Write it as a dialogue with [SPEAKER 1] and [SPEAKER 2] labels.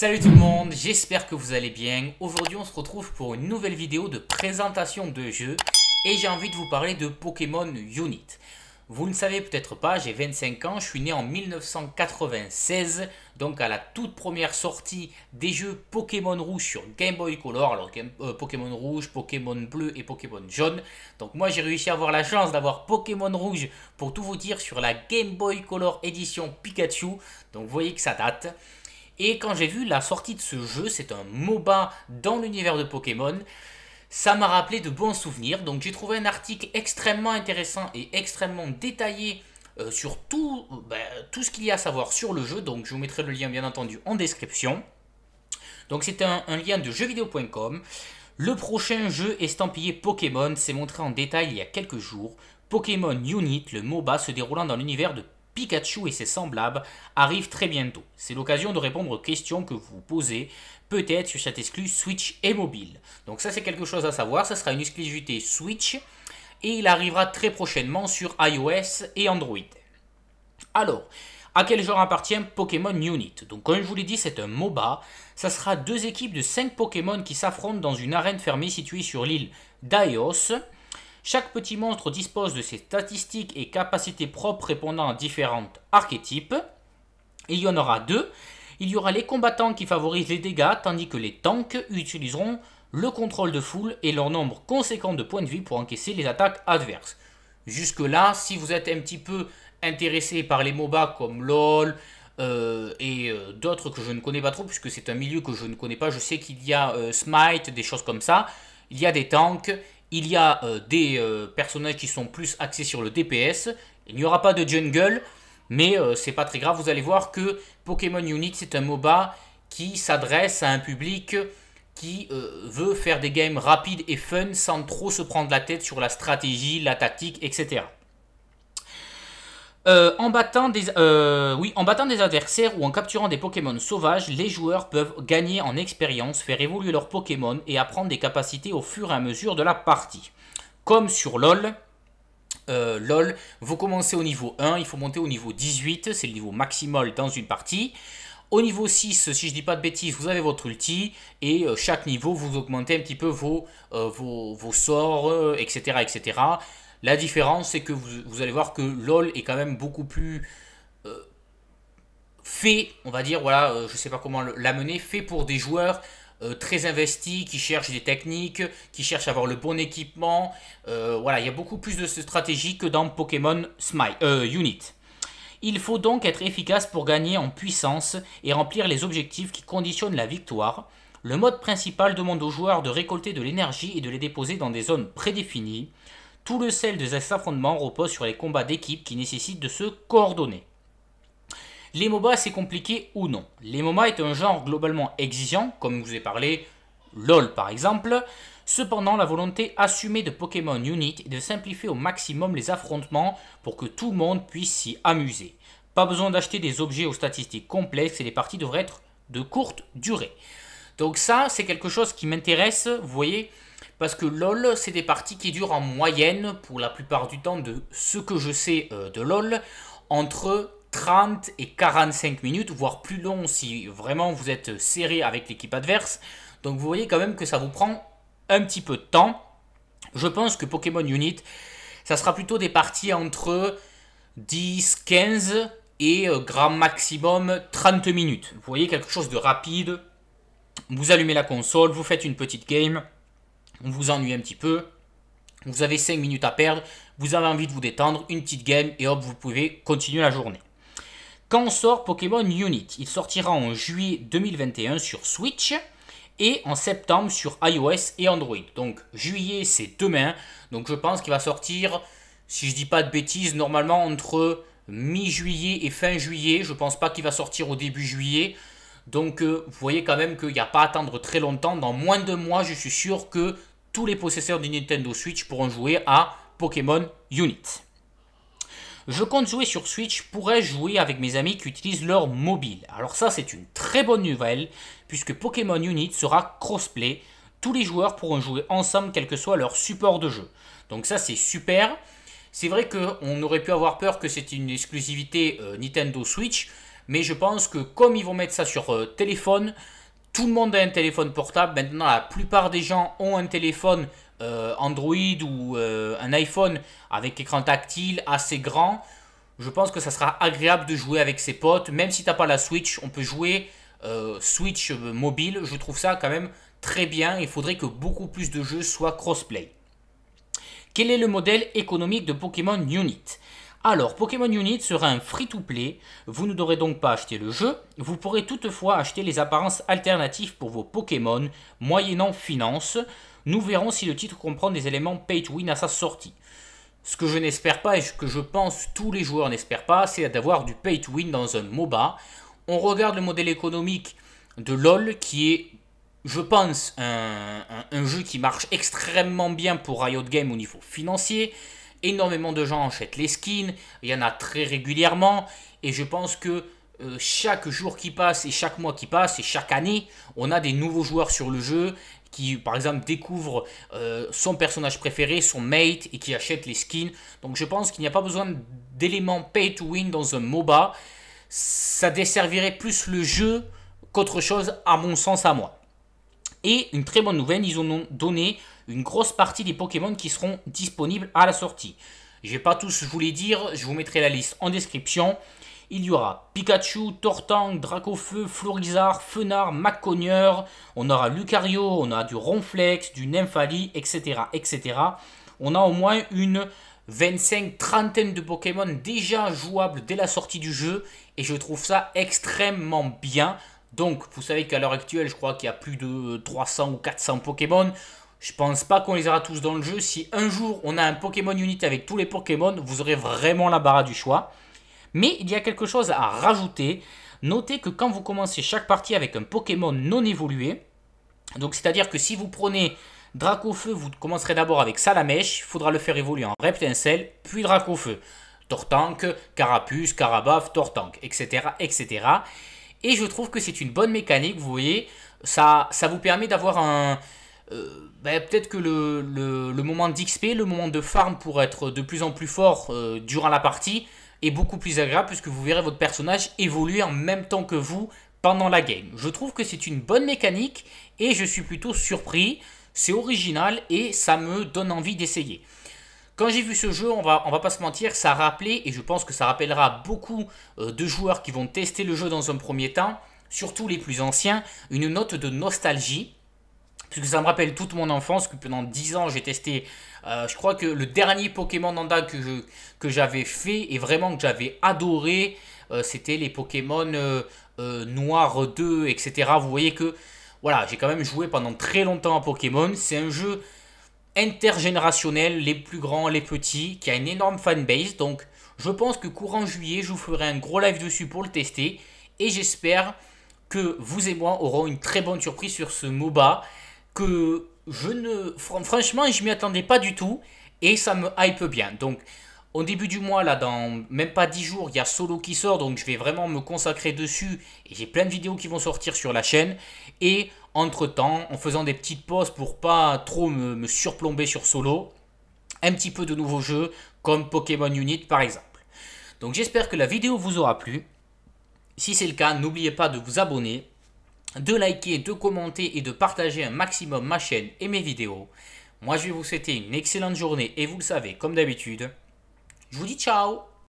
[SPEAKER 1] Salut tout le monde, j'espère que vous allez bien. Aujourd'hui on se retrouve pour une nouvelle vidéo de présentation de jeu et j'ai envie de vous parler de Pokémon Unit. Vous ne savez peut-être pas, j'ai 25 ans, je suis né en 1996, donc à la toute première sortie des jeux Pokémon Rouge sur Game Boy Color, alors euh, Pokémon Rouge, Pokémon Bleu et Pokémon Jaune. Donc moi j'ai réussi à avoir la chance d'avoir Pokémon Rouge, pour tout vous dire, sur la Game Boy Color édition Pikachu, donc vous voyez que ça date. Et quand j'ai vu la sortie de ce jeu, c'est un MOBA dans l'univers de Pokémon, ça m'a rappelé de bons souvenirs. Donc j'ai trouvé un article extrêmement intéressant et extrêmement détaillé euh, sur ben, tout, ce qu'il y a à savoir sur le jeu. Donc je vous mettrai le lien bien entendu en description. Donc c'est un, lien de jeuxvideo.com. Le prochain jeu estampillé Pokémon s'est montré en détail il y a quelques jours. Pokémon Unit, le MOBA se déroulant dans l'univers de Pikachu et ses semblables arrivent très bientôt. C'est l'occasion de répondre aux questions que vous posez, peut-être sur cette exclu Switch et mobile. Donc ça c'est quelque chose à savoir, ça sera une exclusivité Switch et il arrivera très prochainement sur iOS et Android. Alors, à quel genre appartient Pokémon Unit Donc comme je vous l'ai dit, c'est un MOBA. Ça sera deux équipes de 5 Pokémon qui s'affrontent dans une arène fermée située sur l'île d'Aios. Chaque petit monstre dispose de ses statistiques et capacités propres répondant à différents archétypes. Il y en aura deux. Il y aura les combattants qui favorisent les dégâts, tandis que les tanks utiliseront le contrôle de foule et leur nombre conséquent de points de vie pour encaisser les attaques adverses. Jusque-là, si vous êtes un petit peu intéressé par les MOBA comme LOL, euh, et euh, d'autres que je ne connais pas trop, puisque c'est un milieu que je ne connais pas. Je sais qu'il y a euh, Smite, des choses comme ça. Il y a des tanks, il y a euh, des euh, personnages qui sont plus axés sur le DPS. Il n'y aura pas de jungle, mais euh, c'est pas très grave. Vous allez voir que Pokémon Unite, c'est un MOBA qui s'adresse à un public qui veut faire des games rapides et fun sans trop se prendre la tête sur la stratégie, la tactique, etc. Euh, en, battant des, euh, oui, en battant des adversaires ou en capturant des Pokémon sauvages, les joueurs peuvent gagner en expérience, faire évoluer leurs Pokémon et apprendre des capacités au fur et à mesure de la partie. Comme sur LoL, euh, LoL, vous commencez au niveau 1, il faut monter au niveau 18, c'est le niveau maximal dans une partie. Au niveau 6, si je dis pas de bêtises, vous avez votre ulti et chaque niveau vous augmentez un petit peu vos, vos, vos sorts, etc. etc. La différence, c'est que vous, allez voir que LOL est quand même beaucoup plus euh, fait, on va dire, voilà, euh, je ne sais pas comment l'amener, fait pour des joueurs euh, très investis, qui cherchent des techniques, qui cherchent à avoir le bon équipement. voilà, il y a beaucoup plus de stratégie que dans Pokémon Smile, Unit. Il faut donc être efficace pour gagner en puissance et remplir les objectifs qui conditionnent la victoire. Le mode principal demande aux joueurs de récolter de l'énergie et de les déposer dans des zones prédéfinies. Tout le sel de ces affrontements repose sur les combats d'équipe qui nécessitent de se coordonner. Les MOBA, c'est compliqué ou non Les MOBA est un genre globalement exigeant, comme je vous ai parlé, LOL par exemple. Cependant, la volonté assumée de Pokémon Unit est de simplifier au maximum les affrontements pour que tout le monde puisse s'y amuser. Pas besoin d'acheter des objets aux statistiques complexes et les parties devraient être de courte durée. Donc ça, c'est quelque chose qui m'intéresse, vous voyez, parce que LoL, c'est des parties qui durent en moyenne, pour la plupart du temps, de ce que je sais euh, de LoL, entre 30 et 45 minutes, voire plus long si vraiment vous êtes serré avec l'équipe adverse. Donc vous voyez quand même que ça vous prend un petit peu de temps. Je pense que Pokémon Unit, ça sera plutôt des parties entre 10, 15 et euh, grand maximum 30 minutes. Vous voyez quelque chose de rapide, vous allumez la console, vous faites une petite game, on vous ennuie un petit peu, vous avez 5 minutes à perdre, vous avez envie de vous détendre, une petite game et hop, vous pouvez continuer la journée. Quand sort Pokémon Unit Il sortira en juillet 2021 sur Switch et en septembre sur iOS et Android. Donc juillet c'est demain, donc je pense qu'il va sortir, si je dis pas de bêtises, normalement entre mi-juillet et fin juillet. Je pense pas qu'il va sortir au début juillet. Donc euh, vous voyez quand même qu'il n'y a pas à attendre très longtemps. Dans moins de mois, je suis sûr que tous les possesseurs du Nintendo Switch pourront jouer à Pokémon Unit. Je compte jouer sur Switch, pourrais jouer avec mes amis qui utilisent leur mobile Alors ça c'est une très bonne nouvelle, puisque Pokémon Unit sera crossplay, tous les joueurs pourront jouer ensemble quel que soit leur support de jeu. Donc ça c'est super, c'est vrai qu'on aurait pu avoir peur que c'est une exclusivité euh, Nintendo Switch, mais je pense que comme ils vont mettre ça sur euh, téléphone, tout le monde a un téléphone portable. Maintenant, la plupart des gens ont un téléphone euh, Android ou euh, un iPhone avec écran tactile assez grand. Je pense que ça sera agréable de jouer avec ses potes. Même si t'as pas la Switch, on peut jouer euh, Switch mobile. Je trouve ça quand même très bien. Il faudrait que beaucoup plus de jeux soient crossplay. Quel est le modèle économique de Pokémon Unit alors, Pokémon Unit sera un free-to-play, vous ne devrez donc pas acheter le jeu, vous pourrez toutefois acheter les apparences alternatives pour vos Pokémon, moyennant finance, nous verrons si le titre comprend des éléments pay-to-win à sa sortie. Ce que je n'espère pas et ce que je pense tous les joueurs n'espèrent pas, c'est d'avoir du pay-to-win dans un MOBA. On regarde le modèle économique de LoL qui est je pense, un, un, jeu qui marche extrêmement bien pour Riot Games au niveau financier énormément de gens achètent les skins, il y en a très régulièrement, et je pense que euh, chaque jour qui passe et chaque mois qui passe et chaque année, on a des nouveaux joueurs sur le jeu qui, par exemple, découvrent euh, son personnage préféré, son mate, et qui achètent les skins. Donc je pense qu'il n'y a pas besoin d'éléments pay to win dans un MOBA. Ça desservirait plus le jeu qu'autre chose, à mon sens, à moi. Et une très bonne nouvelle, ils ont donné une grosse partie des Pokémon qui seront disponibles à la sortie. Je vais pas tous vous les dire, je vous mettrai la liste en description. Il y aura Pikachu, Tortank, Dracofeu, Florizard, Fenard, Macogneur, on aura Lucario, on aura du Ronflex, du Nymphali, etc., etc. On a au moins une 25 trentaine de Pokémon déjà jouables dès la sortie du jeu et je trouve ça extrêmement bien. Donc, vous savez qu'à l'heure actuelle, je crois qu'il y a plus de 300 euh, ou 400 Pokémon. Je pense pas qu'on les aura tous dans le jeu. Si un jour on a un Pokémon Unit avec tous les Pokémon, vous aurez vraiment la barre du choix. Mais il y a quelque chose à rajouter. Notez que quand vous commencez chaque partie avec un Pokémon non évolué, donc c'est-à-dire que si vous prenez Dracofeu, vous commencerez d'abord avec Salamèche, il faudra le faire évoluer en Reptincelle, puis Dracofeu, Tortank, Carapuce, Carabaf, Tortank, etc. etc. Et je trouve que c'est une bonne mécanique, vous voyez, ça, vous permet d'avoir un... Euh, ben, peut-être que le, moment d'XP, le moment de farm pour être de plus en plus fort euh, durant la partie est beaucoup plus agréable puisque vous verrez votre personnage évoluer en même temps que vous pendant la game. Je trouve que c'est une bonne mécanique et je suis plutôt surpris. C'est original et ça me donne envie d'essayer. Quand j'ai vu ce jeu, on va, on va pas se mentir, ça rappelait, et je pense que ça rappellera beaucoup euh, de joueurs qui vont tester le jeu dans un premier temps, surtout les plus anciens, une note de nostalgie. Puisque ça me rappelle toute mon enfance, que pendant 10 ans j'ai testé, euh, je crois que le dernier Pokémon Nanda que, que j'avais fait et vraiment que j'avais adoré, euh, c'était les Pokémon Noir 2, etc. Vous voyez que, voilà, j'ai quand même joué pendant très longtemps à Pokémon. C'est un jeu intergénérationnel, les plus grands, les petits, qui a une énorme fanbase. Donc je pense que courant juillet, je vous ferai un gros live dessus pour le tester. Et j'espère que vous et moi aurons une très bonne surprise sur ce MOBA. Que je ne. Franchement, je m'y attendais pas du tout. Et ça me hype bien. Donc. Au début du mois, là, dans même pas 10 jours, il y a Solo qui sort, donc je vais vraiment me consacrer dessus. Et j'ai plein de vidéos qui vont sortir sur la chaîne. Et entre temps, en faisant des petites pauses pour pas trop me, me surplomber sur solo, un petit peu de nouveaux jeux comme Pokémon Unit par exemple. Donc j'espère que la vidéo vous aura plu. Si c'est le cas, n'oubliez pas de vous abonner, de liker, de commenter et de partager un maximum ma chaîne et mes vidéos. Moi je vais vous souhaiter une excellente journée et vous le savez comme d'habitude. Je vous dis ciao